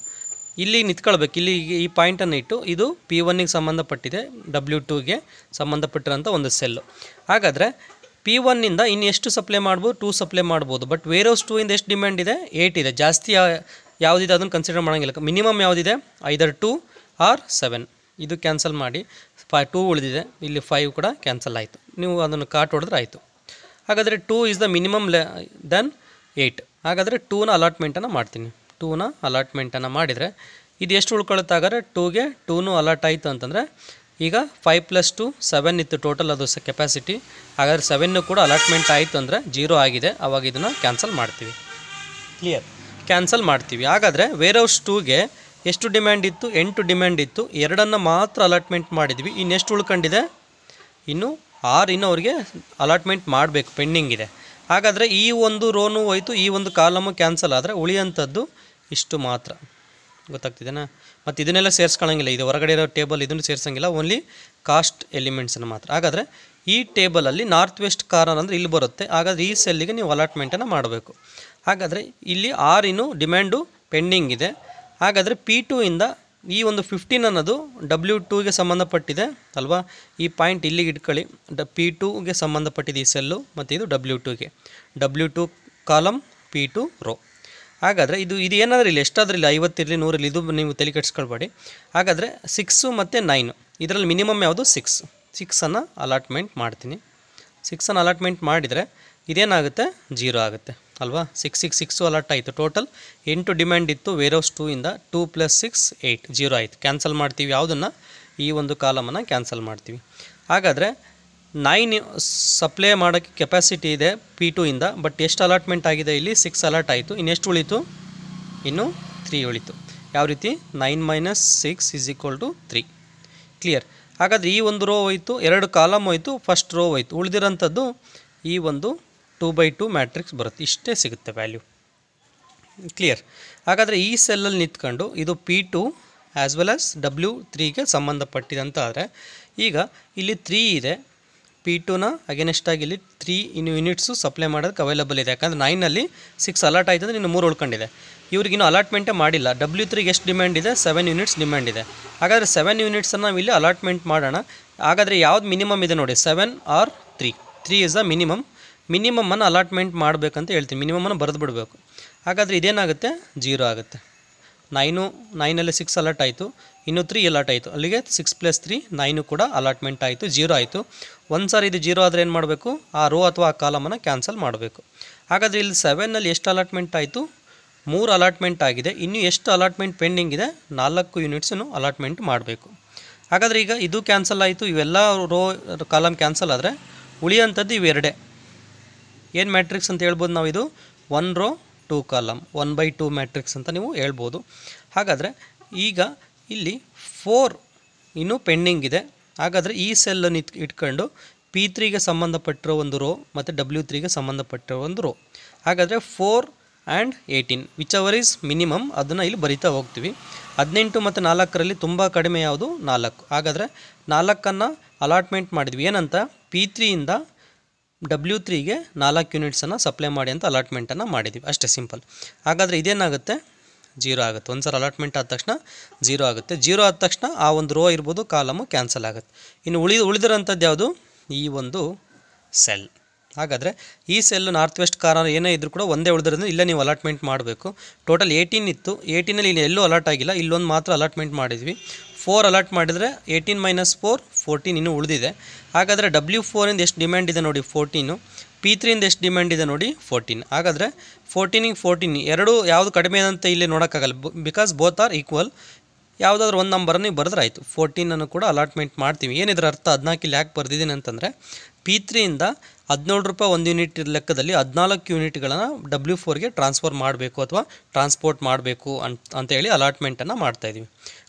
ಇಲ್ಲಿ ನಿಂತ್ಕೊಳ್ಬೇಕು ಇಲ್ಲಿ ಈ ಪಾಯಿಂಟನ್ನು ಇಟ್ಟು ಇದು ಪಿ ಒನ್ನಿಗೆ ಸಂಬಂಧಪಟ್ಟಿದೆ ಡಬ್ಲ್ಯೂ ಟೂಗೆ ಸಂಬಂಧಪಟ್ಟಿರೋಂಥ ಒಂದು ಸೆಲ್ಲು ಹಾಗಾದರೆ ಪಿ ಒನ್ನಿಂದ ಇನ್ನು ಎಷ್ಟು ಸಪ್ಲೈ ಮಾಡ್ಬೋದು ಟೂ ಸಪ್ಲೈ ಮಾಡ್ಬೋದು ಬಟ್ ವೇರ್ಹೌಸ್ ಟೂಯಿಂದ ಎಷ್ಟು ಡಿಮ್ಯಾಂಡ್ ಇದೆ ಏಯ್ಟ್ ಇದೆ ಜಾಸ್ತಿ ಯಾವುದಿದೆ ಅದನ್ನು ಕನ್ಸಿಡರ್ ಮಾಡೋಂಗಿಲ್ಲ ಮಿನಿಮಮ್ ಯಾವುದಿದೆ ಐದರ್ ಟೂ ಆರ್ ಸೆವೆನ್ ಇದು ಕ್ಯಾನ್ಸಲ್ ಮಾಡಿ ಫೈ ಟೂ ಉಳಿದಿದೆ ಇಲ್ಲಿ ಫೈವ್ ಕೂಡ ಕ್ಯಾನ್ಸಲ್ ಆಯಿತು ನೀವು ಅದನ್ನು ಕಾಟ್ ಹೊಡೆದ್ರೆ ಆಯಿತು ಹಾಗಾದರೆ ಟೂ ಇಸ್ ದ ಮಿನಿಮಮ್ ಲೆ ದೆನ್ ಏಯ್ಟ್ ಹಾಗಾದರೆ ಟೂನ ಅಲಾಟ್ಮೆಂಟನ್ನು ಮಾಡ್ತೀನಿ ಟೂನ ಅಲಾಟ್ಮೆಂಟನ್ನು ಮಾಡಿದರೆ ಇದು ಎಷ್ಟು ಉಳ್ಕೊಳುತ್ತಾಗಾದ್ರೆ ಟೂಗೆ ಟೂನು ಅಲಾಟ್ ಆಯಿತು ಅಂತಂದರೆ ಈಗ ಫೈವ್ ಪ್ಲಸ್ ಟು ಸೆವೆನ್ ಇತ್ತು ಟೋಟಲ್ ಅದು ಸ ಕೆಪಾಸಿಟಿ ಹಾಗಾದರೆ ಸೆವೆನ್ನು ಕೂಡ ಅಲಾಟ್ಮೆಂಟ್ ಆಯಿತು ಅಂದರೆ ಜೀರೋ ಆಗಿದೆ ಆವಾಗ ಇದನ್ನು ಕ್ಯಾನ್ಸಲ್ ಮಾಡ್ತೀವಿ ಕ್ಲಿಯರ್ ಕ್ಯಾನ್ಸಲ್ ಮಾಡ್ತೀವಿ ಹಾಗಾದರೆ ವೇರ್ ಹೌಸ್ ಟೂಗೆ ಎಷ್ಟು ಡಿಮ್ಯಾಂಡ್ ಇತ್ತು ಎಂಟು ಡಿಮ್ಯಾಂಡ್ ಇತ್ತು ಎರಡನ್ನು ಮಾತ್ರ ಅಲಾಟ್ಮೆಂಟ್ ಮಾಡಿದ್ವಿ ಇನ್ನೆಷ್ಟು ಉಳ್ಕೊಂಡಿದೆ ಇನ್ನು ಆರು ಇನ್ನು ಅವ್ರಿಗೆ ಅಲಾಟ್ಮೆಂಟ್ ಮಾಡಬೇಕು ಪೆಂಡಿಂಗ್ ಇದೆ ಹಾಗಾದರೆ ಈ ಒಂದು ರೋನು ಹೋಯಿತು ಈ ಒಂದು ಕಾಲಮು ಕ್ಯಾನ್ಸಲ್ ಆದರೆ ಉಳಿಯಂಥದ್ದು ಇಷ್ಟು ಮಾತ್ರ ಗೊತ್ತಾಗ್ತಿದೆನಾ ಮತ್ತು ಇದನ್ನೆಲ್ಲ ಸೇರಿಸ್ಕೊಳ್ಳೋಂಗಿಲ್ಲ ಇದು ಹೊರಗಡೆ ಇರೋ ಟೇಬಲ್ ಇದನ್ನು ಸೇರಿಸೋಂಗಿಲ್ಲ ಓನ್ಲಿ ಕಾಸ್ಟ್ ಎಲಿಮೆಂಟ್ಸನ್ನು ಮಾತ್ರ ಹಾಗಾದರೆ ಈ ಟೇಬಲಲ್ಲಿ ನಾರ್ತ್ ವೆಸ್ಟ್ ಕಾರ್ನರ್ ಅಂದರೆ ಇಲ್ಲಿ ಬರುತ್ತೆ ಹಾಗಾದರೆ ಈ ಸೆಲ್ಲಿಗೆ ನೀವು ಅಲಾಟ್ಮೆಂಟನ್ನು ಮಾಡಬೇಕು ಹಾಗಾದರೆ ಇಲ್ಲಿ ಆರ್ ಡಿಮ್ಯಾಂಡು ಪೆಂಡಿಂಗ್ ಇದೆ ಹಾಗಾದರೆ ಪಿ ಟು ಇಂದ ಈ ಒಂದು ಫಿಫ್ಟೀನ್ ಅನ್ನೋದು ಡಬ್ಲ್ಯೂ ಟೂಗೆ ಸಂಬಂಧಪಟ್ಟಿದೆ ಅಲ್ವಾ ಈ ಪಾಯಿಂಟ್ ಇಲ್ಲಿಗೆ ಇಟ್ಕೊಳ್ಳಿ ಡ ಪಿ ಟೂಗೆ ಸಂಬಂಧಪಟ್ಟಿದೆ ಈ ಸೆಲ್ಲು ಮತ್ತು ಇದು ಡಬ್ಲ್ಯೂ ಟೂಗೆ W two column P two row ಹಾಗಾದರೆ ಇದು ಇದು ಏನಾದರೂ ಇಲ್ಲಿ ಎಷ್ಟಾದ್ರೂ ಇಲ್ಲಿ ಐವತ್ತಿರಲಿ ನೂರಲ್ಲಿ ಇದು ನೀವು ತಲೆ ಕೆಡಿಸ್ಕೊಳ್ಬೇಡಿ ಹಾಗಾದರೆ ಸಿಕ್ಸು ಮತ್ತು ನೈನು ಇದರಲ್ಲಿ ಮಿನಿಮಮ್ ಯಾವುದು ಸಿಕ್ಸ್ ಸಿಕ್ಸನ್ನು ಅಲಾಟ್ಮೆಂಟ್ ಮಾಡ್ತೀನಿ ಸಿಕ್ಸನ್ನು ಅಲಾಟ್ಮೆಂಟ್ ಮಾಡಿದರೆ ಇದೇನಾಗುತ್ತೆ ಜೀರೋ ಆಗುತ್ತೆ ಅಲ್ವಾ ಸಿಕ್ಸ್ ಸಿಕ್ಸ್ ಸಿಕ್ಸು ಅಲರ್ಟ್ ಆಯಿತು ಟೋಟಲ್ ಎಂಟು ಡಿಮ್ಯಾಂಡ್ ಇತ್ತು ವೇರೋಸ್ ಟೂ ಇಂದ two plus six eight zero ಆಯಿತು ಕ್ಯಾನ್ಸಲ್ ಮಾಡ್ತೀವಿ ಯಾವುದನ್ನು ಈ ಒಂದು ಕಾಲಮನ್ನು ಕ್ಯಾನ್ಸಲ್ ಮಾಡ್ತೀವಿ ಹಾಗಾದರೆ ನೈನ್ ಸಪ್ಲೈ ಮಾಡೋಕ್ಕೆ ಕೆಪಾಸಿಟಿ ಇದೆ ಪಿ ಟು ಇಂದ ಬಟ್ ಎಷ್ಟು ಅಲಾಟ್ಮೆಂಟ್ ಆಗಿದೆ ಇಲ್ಲಿ ಸಿಕ್ಸ್ ಅಲರ್ಟ್ ಆಯಿತು ಇನ್ನೆಷ್ಟು ಉಳಿತು ಇನ್ನು ತ್ರೀ ಉಳಿತು ಯಾವ ರೀತಿ nine minus six is equal to three clear ಹಾಗಾದರೆ ಈ ಒಂದು ರೋ ಹೋಯಿತು ಎರಡು ಕಾಲಮ್ ಹೋಯಿತು ಫಸ್ಟ್ ರೋ ಹೋಯಿತು ಉಳಿದಿರೋಂಥದ್ದು ಈ ಒಂದು ಟೂ ಬೈ ಟೂ ಮ್ಯಾಟ್ರಿಕ್ಸ್ ಬರುತ್ತೆ ಇಷ್ಟೇ ಸಿಗುತ್ತೆ ವ್ಯಾಲ್ಯೂ ಕ್ಲಿಯರ್ ಹಾಗಾದರೆ ಈ ಸೆಲ್ಲಲ್ಲಿ ನಿಂತ್ಕೊಂಡು ಇದು P two as well as W ತ್ರೀಗೆ ಸಂಬಂಧಪಟ್ಟಿದಂತ ಆದರೆ ಈಗ ಇಲ್ಲಿ ತ್ರೀ ಇದೆ ಪಿ ಟೂನ ಅಗೇನೆಸ್ಟಾಗಿ ಇಲ್ಲಿ ತ್ರೀ ಇನ್ ಯೂನಿಟ್ಸು ಸಪ್ಲೈ ಮಾಡೋದಕ್ಕೆ ಅವೈಲಬಲ್ ಇದೆ ಯಾಕಂದರೆ ನೈನಲ್ಲಿ ಸಿಕ್ಸ್ ಅಲಾಟ್ ಆಯ್ತು ಅಂದರೆ ಇನ್ನು ಮೂರು ಉಳ್ಕೊಂಡಿದೆ ಇವ್ರಿಗಿನ್ನೂ ಅಲಾಟ್ಮೆಂಟೇ ಮಾಡಿಲ್ಲ ಡಬ್ಲ್ಯೂ ತ್ರೀಗೆ ಎಷ್ಟು ಡಿಮ್ಯಾಂಡ್ ಇದೆ ಸೆವೆನ್ ಯೂನಿಟ್ಸ್ ಡಿಮ್ಯಾಂಡ್ ಇದೆ ಹಾಗಾದರೆ ಸೆವೆನ್ ಯೂನಿಟ್ಸನ್ನು ನಾವು ಇಲ್ಲಿ ಅಲಾಟ್ಮೆಂಟ್ ಮಾಡೋಣ ಹಾಗಾದರೆ ಯಾವ್ದು ಮಿನಿಮಮ್ ಇದೆ ನೋಡಿ seven or three three is the minimum ಮಿನಿಮಮ್ಮನ್ನು ಅಲಾಟ್ಮೆಂಟ್ ಮಾಡಬೇಕಂತ ಹೇಳ್ತೀನಿ ಮಿನಿಮಮ್ಮನ್ನು ಬರೆದು ಬಿಡಬೇಕು ಹಾಗಾದರೆ ಇದೇನಾಗುತ್ತೆ ಜೀರೋ ಆಗುತ್ತೆ ನೈನು ನೈನಲ್ಲಿ ಸಿಕ್ಸ್ ಅಲಾಟ್ ಆಯಿತು ಇನ್ನು ತ್ರೀ ಅಲಾಟ್ ಆಯಿತು ಅಲ್ಲಿಗೆ ಸಿಕ್ಸ್ ಪ್ಲಸ್ ತ್ರೀ ನೈನು ಕೂಡ ಅಲಾಟ್ಮೆಂಟ್ ಆಯಿತು ಜೀರೋ ಆಯಿತು ಒಂದು ಸಾರಿ ಇದು ಜೀರೋ ಆದರೆ ಏನು ಮಾಡಬೇಕು ಆ ರೋ ಅಥವಾ ಆ ಕಾಲಮನ್ನು ಕ್ಯಾನ್ಸಲ್ ಮಾಡಬೇಕು ಹಾಗಾದರೆ ಇಲ್ಲಿ ಸೆವೆನ್ನಲ್ಲಿ ಎಷ್ಟು ಅಲಾಟ್ಮೆಂಟ್ ಆಯಿತು ಮೂರು ಅಲಾಟ್ಮೆಂಟ್ ಆಗಿದೆ ಇನ್ನು ಎಷ್ಟು ಅಲಾಟ್ಮೆಂಟ್ ಪೆಂಡಿಂಗ್ ಇದೆ ನಾಲ್ಕು ಯೂನಿಟ್ಸನ್ನು ಅಲಾಟ್ಮೆಂಟ್ ಮಾಡಬೇಕು ಹಾಗಾದರೆ ಈಗ ಇದು ಕ್ಯಾನ್ಸಲ್ ಆಯಿತು ಇವೆಲ್ಲ ರೋ ಕಾಲಮ್ ಕ್ಯಾನ್ಸಲ್ ಆದರೆ ಉಳಿಯೋಂಥದ್ದು ಇವೆರಡೇ ಏನು ಮ್ಯಾಟ್ರಿಕ್ಸ್ ಅಂತ ಹೇಳ್ಬೋದು ನಾವು ಇದು one row two column one by two matrix ಅಂತ ನೀವು ಹೇಳ್ಬೋದು ಹಾಗಾದರೆ ಈಗ ಇಲ್ಲಿ ಫೋರ್ ಇನ್ನೂ ಪೆಂಡಿಂಗ್ ಇದೆ ಹಾಗಾದರೆ ಈ ಸೆಲ್ಲನ್ನು ಇಟ್ ಇಟ್ಕೊಂಡು ಪಿ ತ್ರೀಗೆ ಸಂಬಂಧಪಟ್ಟಿರೋ ಒಂದು ರೋ ಮತ್ತು ಡಬ್ಲ್ಯೂ ತ್ರೀಗೆ ಸಂಬಂಧಪಟ್ಟಿರೋ ಒಂದು ರೋ ಹಾಗಾದರೆ four and eighteen whichever is minimum ಅದನ್ನು ಇಲ್ಲಿ ಬರಿತಾ ಹೋಗ್ತೀವಿ ಹದಿನೆಂಟು ಮತ್ತು ನಾಲ್ಕರಲ್ಲಿ ತುಂಬ ಕಡಿಮೆ ಯಾವುದು ನಾಲ್ಕು ಹಾಗಾದರೆ ನಾಲ್ಕನ್ನು ಅಲಾಟ್ಮೆಂಟ್ ಮಾಡಿದ್ವಿ ಏನಂತ ಪಿ ತ್ರೀಯಿಂದ ಡಬ್ಲ್ಯೂ ತ್ರೀಗೆ ನಾಲ್ಕು ಯೂನಿಟ್ಸನ್ನು ಸಪ್ಲೈ ಮಾಡಿ ಅಂತ ಅಲಾಟ್ಮೆಂಟನ್ನು ಮಾಡಿದ್ದೀವಿ ಅಷ್ಟೇ ಸಿಂಪಲ್ ಹಾಗಾದರೆ ಇದೇನಾಗುತ್ತೆ ಜೀರೋ ಆಗುತ್ತೆ ಒಂದು ಸಲ ಅಲಾಟ್ಮೆಂಟ್ ಆದ ತಕ್ಷಣ ಜೀರೋ ಆಗುತ್ತೆ ಜೀರೋ ಆದ ತಕ್ಷಣ ಆ ಒಂದು ರೋ ಇರ್ಬೋದು ಕಾಲಮು ಕ್ಯಾನ್ಸಲ್ ಆಗುತ್ತೆ ಇನ್ನು ಉಳಿ ಉಳಿದಿರೋಂಥದ್ದು ಯಾವುದು ಈ ಒಂದು ಸೆಲ್ ಹಾಗಾದರೆ ಈ ಸೆಲ್ ನಾರ್ತ್ ವೆಸ್ಟ್ ಕಾರ್ನರ್ ಏನೇ ಇದ್ರು ಕೂಡ ಒಂದೇ ಉಳಿದಿರೋದ್ರಿಂದ ಇಲ್ಲೇ ನೀವು ಅಲಾಟ್ಮೆಂಟ್ ಮಾಡಬೇಕು ಟೋಟಲ್ ಏಯ್ಟೀನ್ ಇತ್ತು ಏಯ್ಟೀನಲ್ಲಿ ಇಲ್ಲಿ ಎಲ್ಲೂ ಅಲಾಟ್ ಆಗಿಲ್ಲ ಇಲ್ಲೊಂದು ಮಾತ್ರ ಅಲಾಟ್ಮೆಂಟ್ ಮಾಡಿದ್ವಿ ಫೋರ್ ಅಲಾಟ್ ಮಾಡಿದರೆ ಏಯ್ಟೀನ್ ಮೈನಸ್ ಫೋರ್ ಫೋರ್ಟೀನ್ ಇನ್ನೂ ಉಳಿದಿದೆ ಹಾಗಾದರೆ ಡಬ್ಲ್ಯೂ ಫೋರಿಂದ ಎಷ್ಟು ಡಿಮ್ಯಾಂಡ್ ಇದೆ ನೋಡಿ ಫೋರ್ಟೀನು ಪಿ ತ್ರೀಯಿಂದ ಎಷ್ಟು ಡಿಮ್ಯಾಂಡ್ ಇದೆ ನೋಡಿ ಫೋರ್ಟೀನ್ ಹಾಗಾದರೆ ಫೋರ್ಟೀನಿಗೆ ಫೋರ್ಟೀನ್ ಎರಡು ಯಾವುದು ಕಡಿಮೆ ಅಂತ ಇಲ್ಲಿ ನೋಡೋಕ್ಕಾಗಲ್ಲ ಬಿಕಾಸ್ ಬೋತ್ ಆರ್ ಈಕ್ವಲ್ ಯಾವುದಾದ್ರೂ ಒಂದು ನಂಬರ್ ನೀವು ಬರೆದ್ರೆ ಆಯಿತು ಫೋರ್ಟೀನನ್ನು ಕೂಡ ಅಲಾಟ್ಮೆಂಟ್ ಮಾಡ್ತೀವಿ ಏನಿದ್ರ ಅರ್ಥ ಹದಿನಾಲ್ಕಿಲ್ಲಿ ಯಾಕೆ ಬರೆದಿದ್ದೀನಿ ಅಂತಂದರೆ ಪಿ ತ್ರೀಯಿಂದ ಹದಿನೇಳು ರೂಪಾಯಿ ಒಂದು ಯೂನಿಟ್ ಲೆಕ್ಕದಲ್ಲಿ ಹದಿನಾಲ್ಕು ಯೂನಿಟ್ಗಳನ್ನು ಡಬ್ಲ್ಯೂ ಫೋರ್ಗೆ ಟ್ರಾನ್ಸ್ಫರ್ ಮಾಡಬೇಕು ಅಥವಾ ಟ್ರಾನ್ಸ್ಪೋರ್ಟ್ ಮಾಡಬೇಕು ಅಂತ ಅಂತೇಳಿ ಅಲಾಟ್ಮೆಂಟನ್ನು ಮಾಡ್ತಾಯಿದ್ದೀವಿ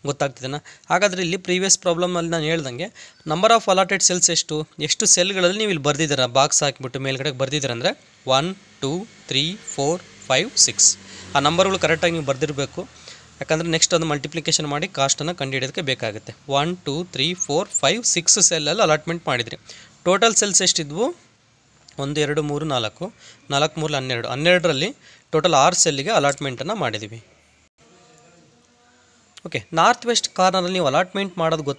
ಗೊತ್ತಾಗ್ತಿದೆನಾ ಹಾಗಾದರೆ ಇಲ್ಲಿ ಪ್ರೀವಿಯಸ್ ಪ್ರಾಬ್ಲಮಲ್ಲಿ ನಾನು ಹೇಳ್ದಂಗೆ ನಂಬರ್ ಆಫ್ ಅಲಾಟೆಡ್ ಸೆಲ್ಸ್ ಎಷ್ಟು ಎಷ್ಟು ಸೆಲ್ಗಳಲ್ಲಿ ನೀವು ಇಲ್ಲಿ ಬರ್ದಿದ್ದೀರ ಬಾಕ್ಸ್ ಹಾಕಿಬಿಟ್ಟು ಮೇಲ್ಗಡೆಗೆ ಬರ್ದಿದ್ದೀರ ಅಂದರೆ one two three four five six ಆ ನಂಬರ್ಗಳು ಕರೆಕ್ಟಾಗಿ ನೀವು ಬರೆದಿರಬೇಕು ಯಾಕಂದರೆ ನೆಕ್ಸ್ಟ್ ಅದು ಮಲ್ಟಿಪ್ಲಿಕೇಶನ್ ಮಾಡಿ ಕಾಸ್ಟನ್ನು ಕಂಡುಹಿಡಿಯೋದಕ್ಕೆ ಬೇಕಾಗುತ್ತೆ one two three four five six ಸೆಲ್ಲಲ್ಲಿ ಅಲಾಟ್ಮೆಂಟ್ ಮಾಡಿದ್ರಿ ಟೋಟಲ್ ಸೆಲ್ಸ್ ಎಷ್ಟಿದ್ವು ಒಂದು ಎರಡು ಮೂರು ನಾಲ್ಕು ನಾಲ್ಕು ಮೂರು ಹನ್ನೆರಡು ಹನ್ನೆರಡರಲ್ಲಿ ಟೋಟಲ್ ಆರು ಸೆಲ್ಲಿಗೆ ಅಲಾಟ್ಮೆಂಟನ್ನು ಮಾಡಿದ್ದೀವಿ ಓಕೆ ನಾರ್ತ್ ವೆಸ್ಟ್ ಕಾರ್ನರಲ್ಲಿ ನೀವು ಅಲಾಟ್ಮೆಂಟ್ ಮಾಡೋದು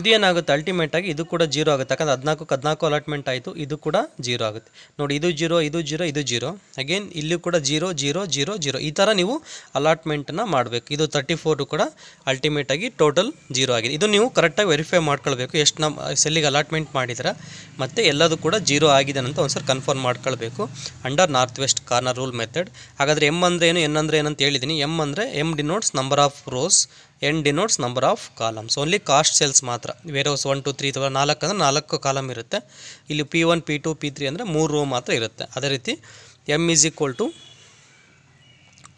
ಇದು ಏನಾಗುತ್ತೆ ಅಲ್ಟಿಮೇಟಾಗಿ ಇದು ಕೂಡ ಜೀರೋ ಆಗುತ್ತೆ ಯಾಕಂದರೆ ಹದಿನಾಲ್ಕು ಹದಿನಾಲ್ಕು ಅಲಾಟ್ಮೆಂಟ್ ಆಯಿತು ಇದು ಕೂಡ ಜೀರೋ ಆಗುತ್ತೆ ನೋಡಿ ಇದು ಜೀರೋ ಇದು ಜೀರೋ ಇದು ಜೀರೋ ಅಗೇನ್ ಇಲ್ಲಿ ಕೂಡ ಜೀರೋ ಜೀರೋ ಜೀರೋ ಜೀರೋ ಈ ಥರ ನೀವು ಅಲಾಟ್ಮೆಂಟನ್ನು ಮಾಡಬೇಕು ಇದು ತರ್ಟಿ ಫೋರು ಕೂಡ ಅಲ್ಟಿಮೇಟಾಗಿ ಟೋಟಲ್ ಜೀರೋ ಆಗಿದೆ ಇದು ನೀವು ಕರೆಕ್ಟಾಗಿ ವೆರಿಫೈ ಮಾಡ್ಕೊಳ್ಬೇಕು ಎಷ್ಟು ನಮ್ಮ ಸೆಲ್ಲಿಗೆ ಅಲಾಟ್ಮೆಂಟ್ ಮಾಡಿದ್ರೆ ಮತ್ತು ಎಲ್ಲದೂ ಕೂಡ ಜೀರೋ ಆಗಿದೆ ಅಂತ ಒಂದು ಸರ್ ಕನ್ಫರ್ಮ್ ಮಾಡ್ಕೊಳ್ಬೇಕು under north west corner rule method ಹಾಗಾದರೆ ಎಮ್ ಅಂದರೆ ಏನು ಎನ್ ಅಂದರೆ ಏನಂತ ಹೇಳಿದ್ದೀನಿ ಎಮ್ ಅಂದರೆ M denotes number of rows N denotes number of columns only cost cells ಮಾತ್ರ ಬೇರೆ ಒನ್ ಟು ತ್ರೀ ಅಥವಾ ನಾಲ್ಕು ಅಂದರೆ ನಾಲ್ಕು ಕಾಲಮ್ ಇರುತ್ತೆ ಇಲ್ಲಿ P one P two P three ಅಂದರೆ ಮೂರು ರೋ ಮಾತ್ರ ಇರುತ್ತೆ ಅದೇ ರೀತಿ M is equal to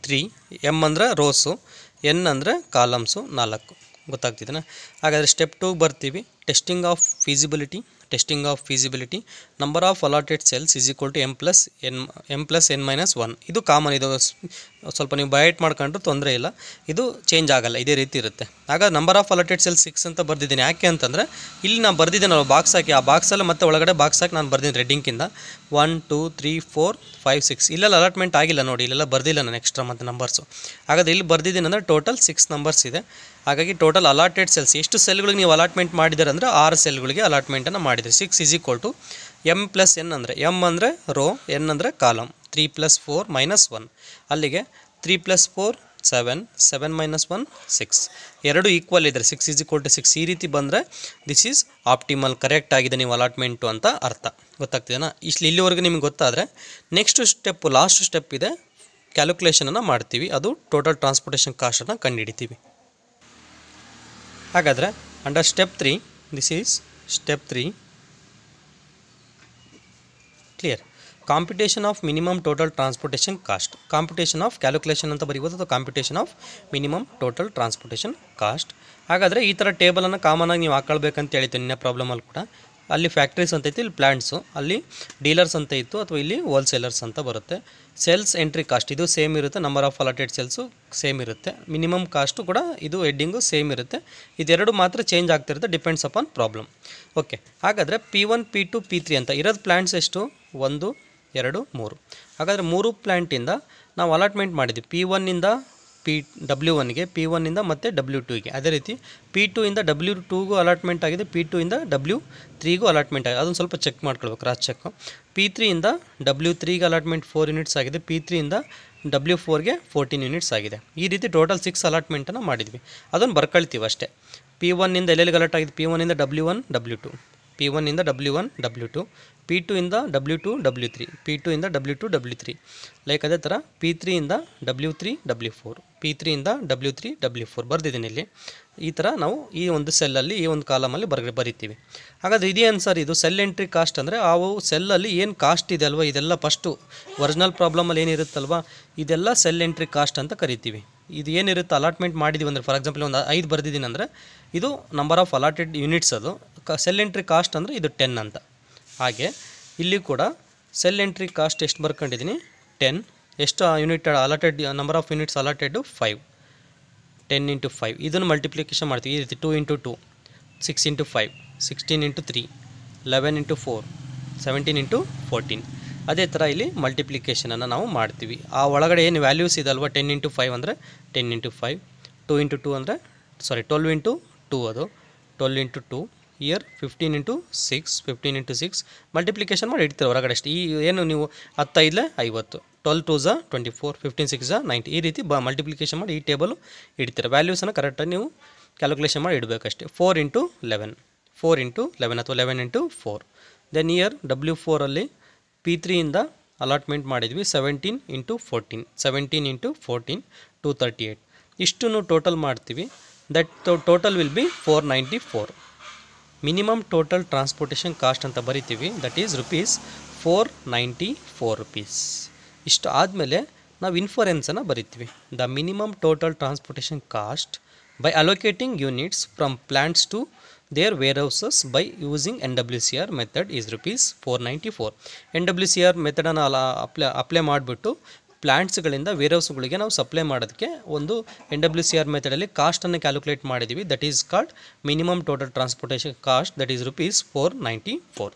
three M ಅಂದರೆ ರೋಸು ಎನ್ ಅಂದರೆ ಕಾಲಮ್ಸು ನಾಲ್ಕು ಗೊತ್ತಾಗ್ತಿದ್ದಾನೆ ಹಾಗಾದರೆ ಸ್ಟೆಪ್ ಟು ಬರ್ತೀವಿ testing of feasibility testing of feasibility number of allotted cells is equal to M plus N M plus N minus one ಇದು common ಇದು ಸ್ವಲ್ಪ ನೀವು ಬೈಟ್ ಮಾಡ್ಕೊಂಡ್ರೂ ತೊಂದರೆ ಇಲ್ಲ ಇದು ಚೇಂಜ್ ಆಗಲ್ಲ ಇದೇ ರೀತಿ ಇರುತ್ತೆ ಆಗ number of allotted cell six ಅಂತ ಬರ್ದಿದ್ದೀನಿ ಯಾಕೆ ಅಂತಂದರೆ ಇಲ್ಲಿ ನಾನು ನಾವು ಬಾಕ್ಸ್ ಹಾಕಿ ಆ ಬಾಕ್ಸಲ್ಲಿ ಮತ್ತೆ ಒಳಗಡೆ ಬಾಕ್ಸ್ ಹಾಕಿ ನಾನು ಬರ್ದಿದ್ದೀನಿ ರೆಡ್ಡಿಂಕಿಂದ one two three four five six ಇಲ್ಲೆಲ್ಲ ಅಲಾಟ್ಮೆಂಟ್ ಆಗಿಲ್ಲ ನೋಡಿ ಇಲ್ಲೆಲ್ಲ ಬರ್ದಿಲ್ಲ ನಾನು ಎಕ್ಸ್ಟ್ರಾ ಮತ್ತು ನಂಬರ್ಸು ಹಾಗಾದ್ರೆ ಇಲ್ಲಿ ಬರ್ದಿದ್ದೀನಿ ಟೋಟಲ್ ಸಿಕ್ಸ್ ನಂಬರ್ಸ್ ಇದೆ ಹಾಗಾಗಿ ಟೋಟಲ್ ಅಲಾಟೆಡ್ ಸೆಲ್ಸ್ ಎಷ್ಟು ಸೆಲ್ಗಳಿಗೆ ನೀವು ಅಲಾಟ್ಮೆಂಟ್ ಮಾಡಿದ್ದಾರೆ ಅಂದರೆ ಆರು ಸೆಲ್ಗಳಿಗೆ ಅಲಾಟ್ಮೆಂಟನ್ನು ಮಾಡಿದರೆ six is equal to M plus N ಅಂದರೆ ಎಮ್ ಅಂದರೆ ರೋ ಎನ್ ಅಂದರೆ column three plus four minus one ಅಲ್ಲಿಗೆ three plus four seven seven minus one six ಎರಡು ಈಕ್ವಲ್ ಇದ್ದರೆ six is equal to six ಈ ರೀತಿ ಬಂದರೆ ದಿಸ್ ಈಸ್ ಆಪ್ಟಿಮಲ್ ಕರೆಕ್ಟ್ ಆಗಿದೆ ನೀವು ಅಲಾಟ್ಮೆಂಟು ಅಂತ ಅರ್ಥ ಗೊತ್ತಾಗ್ತಿದೆನಾ ಇಷ್ಟು ಇಲ್ಲಿವರೆಗೂ ನಿಮಗೆ ಗೊತ್ತಾದರೆ ನೆಕ್ಸ್ಟ್ ಸ್ಟೆಪ್ಪು ಲಾಸ್ಟ್ ಸ್ಟೆಪ್ ಇದೆ ಕ್ಯಾಲ್ಕುಲೇಷನನ್ನು ಮಾಡ್ತೀವಿ ಅದು ಟೋಟಲ್ ಟ್ರಾನ್ಸ್ಪೋರ್ಟೇಷನ್ ಕಾಸ್ಟನ್ನು ಕಂಡುಹಿಡಿತೀವಿ ಹಾಗಾದರೆ under step three this is step three clear computation of minimum total transportation cost computation of calculation ಅಂತ ಬರೀಬೋದು ಅಥವಾ computation of minimum total transportation cost ಹಾಗಾದರೆ ಈ ಥರ ಟೇಬಲನ್ನು ಆಗಿ ನೀವು ಹಾಕೊಳ್ಬೇಕಂತ ಹೇಳ್ತೀನಿ ನಿನ್ನೆ ಪ್ರಾಬ್ಲಮಲ್ಲಿ ಕೂಡ ಅಲ್ಲಿ ಫ್ಯಾಕ್ಟ್ರೀಸ್ ಅಂತ ಇತ್ತು ಇಲ್ಲಿ ಪ್ಲ್ಯಾಂಟ್ಸು ಅಲ್ಲಿ ಡೀಲರ್ಸ್ ಅಂತ ಇತ್ತು ಅಥವಾ ಇಲ್ಲಿ ಹೋಲ್ಸೇಲರ್ಸ್ ಅಂತ ಬರುತ್ತೆ ಸೇಲ್ಸ್ ಎಂಟ್ರಿ ಕಾಸ್ಟ್ ಇದು ಸೇಮ್ ಇರುತ್ತೆ number of allotted cells same ಇರುತ್ತೆ ಮಿನಿಮಮ್ ಕಾಸ್ಟು ಕೂಡ ಇದು ಹೆಡ್ಡಿಂಗು ಸೇಮ್ ಇರುತ್ತೆ ಇದೆರಡು ಮಾತ್ರ ಚೇಂಜ್ ಆಗ್ತಿರುತ್ತೆ ಡಿಪೆಂಡ್ಸ್ ಅಪಾನ್ ಪ್ರಾಬ್ಲಮ್ ಓಕೆ ಹಾಗಾದರೆ P one P two P three ಅಂತ ಇರೋದು ಪ್ಲ್ಯಾಂಟ್ಸ್ ಎಷ್ಟು ಒಂದು ಎರಡು ಮೂರು ಹಾಗಾದರೆ ಮೂರು ಪ್ಲ್ಯಾಂಟಿಂದ ನಾವು ಅಲಾಟ್ಮೆಂಟ್ ಮಾಡಿದ್ವಿ ಪಿ ಒನ್ನಿಂದ ಪಿ ಡಬ್ಲ್ಯೂ ಒನ್ಗೆ ಪಿ ಒನ್ನಿಂದ ಮತ್ತು ಡಬ್ಲ್ಯೂ ಟೂಗೆ ಅದೇ ರೀತಿ ಪಿ ಟು ಇಂದ ಡಬ್ಲ್ಯೂ ಟೂಗೂ ಅಲಾಟ್ಮೆಂಟ್ ಆಗಿದೆ ಪಿ ಟು ಇಂದ ಡಬ್ಲ್ಯೂ ತ್ರೀಗೂ ಅಲಾಟ್ಮೆಂಟ್ ಆಗಿದೆ ಅದೊಂದು ಸ್ವಲ್ಪ ಚೆಕ್ ಮಾಡ್ಕೊಳ್ಬೇಕು ಕ್ರಾಸ್ ಚೆಕ್ ಪಿ ತ್ರೀಯಿಂದ ಡಬ್ಲ್ಯೂ ತ್ರೀಗೆ ಅಲಾಟ್ಮೆಂಟ್ ಫೋರ್ ಯೂನಿಟ್ಸ್ ಆಗಿದೆ ಪಿ ತ್ರೀಯಿಂದ ಡಬ್ಲ್ಯೂ ಫೋರ್ಗೆ ಫೋರ್ಟೀನ್ ಯೂನಿಟ್ಸ್ ಆಗಿದೆ ಈ ರೀತಿ ಟೋಟಲ್ ಸಿಕ್ಸ್ ಅಲಾಟ್ಮೆಂಟನ್ನು ಮಾಡಿದ್ವಿ ಅದನ್ನು ಬರ್ಕೊಳ್ತೀವಿ ಅಷ್ಟೇ ಪಿ ಒನ್ನಿಂದ ಎಲ್ಲೆಲ್ಲಿಗೆ ಅಲಾಟ್ ಆಗಿದೆ ಪಿ ಒನ್ನಿಂದ W one W two P ಇಂದ W one W two P two ಇಂದ W two W three P two ಇಂದ W two W three like ಅದೇ ಥರ ಪಿ ಇಂದ W three W four P ಇಂದ ಡಬ್ಲ್ಯೂ ತ್ರೀ ಡಬ್ಲ್ಯೂ ಫೋರ್ ಬರೆದಿದ್ದೀನಿ ಇಲ್ಲಿ ಈ ಥರ ನಾವು ಈ ಒಂದು ಸೆಲ್ಲಲ್ಲಿ ಈ ಒಂದು ಕಾಲಮಲ್ಲಿ ಬರ ಬರಿತೀವಿ ಹಾಗಾದರೆ ಇದೇನು ಸರ್ ಇದು ಸೆಲ್ ಎಂಟ್ರಿ ಕಾಸ್ಟ್ ಅಂದರೆ ಅವು ಸೆಲ್ಲಲ್ಲಿ ಏನು ಕಾಸ್ಟ್ ಇದೆ ಅಲ್ವಾ ಇದೆಲ್ಲ ಫಸ್ಟು ಒರಿಜಿನಲ್ ಪ್ರಾಬ್ಲಮಲ್ಲಿ ಏನಿರುತ್ತಲ್ವ ಇದೆಲ್ಲ ಸೆಲ್ ಎಂಟ್ರಿ ಕಾಸ್ಟ್ ಅಂತ ಕರಿತೀವಿ ಇದು ಏನಿರುತ್ತೆ ಅಲಾಟ್ಮೆಂಟ್ ಮಾಡಿದ್ದೀವಿ ಅಂದರೆ ಫಾರ್ ಎಕ್ಸಾಂಪಲ್ ಒಂದು ಐದು ಬರೆದಿದ್ದೀನಿ ಅಂದರೆ ಇದು ನಂಬರ್ ಆಫ್ ಅಲಾಟೆಡ್ ಯೂನಿಟ್ಸ್ ಅದು ಸೆಲ್ ಎಂಟ್ರಿ ಕಾಸ್ಟ್ ಅಂದರೆ ಇದು ಟೆನ್ ಅಂತ ಹಾಗೆ ಇಲ್ಲಿ ಕೂಡ ಸೆಲ್ ಎಂಟ್ರಿ ಕಾಸ್ಟ್ ಎಷ್ಟು ಬರ್ಕೊಂಡಿದ್ದೀನಿ ಟೆನ್ ಎಷ್ಟು unit allotted number of units allotted five ten into five ಇದನ್ನು ಮಲ್ಟಿಪ್ಲಿಕೇಶನ್ ಮಾಡ್ತೀವಿ ಈ ರೀತಿ two into two six into five sixteen into three eleven into four seventeen into fourteen ಅದೇ ಥರ ಇಲ್ಲಿ ಮಲ್ಟಿಪ್ಲಿಕೇಶನನ್ನು ನಾವು ಮಾಡ್ತೀವಿ ಆ ಒಳಗಡೆ ಏನು ವ್ಯಾಲ್ಯೂಸ್ ಇದಲ್ವ ಟೆನ್ ಇಂಟು ಫೈವ್ ಅಂದರೆ ten into five two into two ಅಂದರೆ ಸಾರಿ ಟ್ವೆಲ್ವ್ ಇಂಟು ಟೂ ಅದು twelve into two here fifteen into six fifteen into six multiplication ಮಾಡಿ ಇಡ್ತೀರ ಹೊರಗಡೆ ಅಷ್ಟು ಈ ಏನು ನೀವು ಹತ್ತೈದಲೇ ಐವತ್ತು ಟ್ವೆಲ್ ಟು ಝ ಟ್ವೆಂಟಿ ಫೋರ್ ಫಿಫ್ಟೀನ್ ಸಿಕ್ಸ್ ಝಾ ನೈಂಟಿ ಈ ರೀತಿ ಬ ಮಲ್ಟಿಪ್ಲಿಕೇಶನ್ ಮಾಡಿ ಈ ಟೇಬಲು ಇಡ್ತೀರ ವ್ಯಾಲ್ಯೂಸನ್ನು ಕರೆಕ್ಟಾಗಿ ನೀವು ಕ್ಯಾಲ್ಕುಲೇಷನ್ ಮಾಡಿ ಇಡಬೇಕಷ್ಟೇ four into eleven four into eleven ಅಥವಾ eleven into four then here W ಫೋರಲ್ಲಿ ಪಿ ತ್ರೀಯಿಂದ ಅಲಾಟ್ಮೆಂಟ್ ಮಾಡಿದ್ವಿ seventeen into fourteen seventeen into fourteen two thirty eight ಇಷ್ಟು ಟೋಟಲ್ ಮಾಡ್ತೀವಿ that total will be four ninety four minimum total transportation cost ಅಂತ ಬರಿತೀವಿ that is rupees four ninety four rupees ಇಷ್ಟು ಆದಮೇಲೆ ನಾವು ಇನ್ಫೋರೆನ್ಸನ್ನು ಬರಿತೀವಿ the minimum total transportation cost by allocating units from plants to their warehouses by using N W C R method is rupees four ninety four N W C R ಮೆಥಡನ್ನು ಅಲ್ಲ apply apply ಮಾಡಿಬಿಟ್ಟು ಪ್ಲ್ಯಾಂಟ್ಸ್ಗಳಿಂದ ವೇರ್ಹೌಸ್ಗಳಿಗೆ ನಾವು supply ಮಾಡೋದಕ್ಕೆ ಒಂದು N W C R ಮೆಥಡಲ್ಲಿ ಕಾಸ್ಟನ್ನು calculate ಮಾಡಿದ್ದೀವಿ that is called minimum total transportation cost that is rupees four ninety four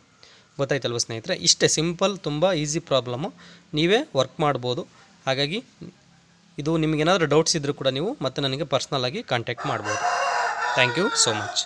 ಗೊತ್ತಾಯ್ತಲ್ವ ಸ್ನೇಹಿತರೆ ಇಷ್ಟೇ ಸಿಂಪಲ್ ತುಂಬ ಈಸಿ ಪ್ರಾಬ್ಲಮ್ಮು ನೀವೇ ವರ್ಕ್ ಮಾಡ್ಬೋದು ಹಾಗಾಗಿ ಇದು ನಿಮಗೇನಾದರೂ ಡೌಟ್ಸ್ ಇದ್ದರೂ ಕೂಡ ನೀವು ಮತ್ತೆ ನನಗೆ ಪರ್ಸ್ನಲ್ಲಾಗಿ ಕಾಂಟ್ಯಾಕ್ಟ್ ಮಾಡ್ಬೋದು ಥ್ಯಾಂಕ್ ಯು ಸೋ ಮಚ್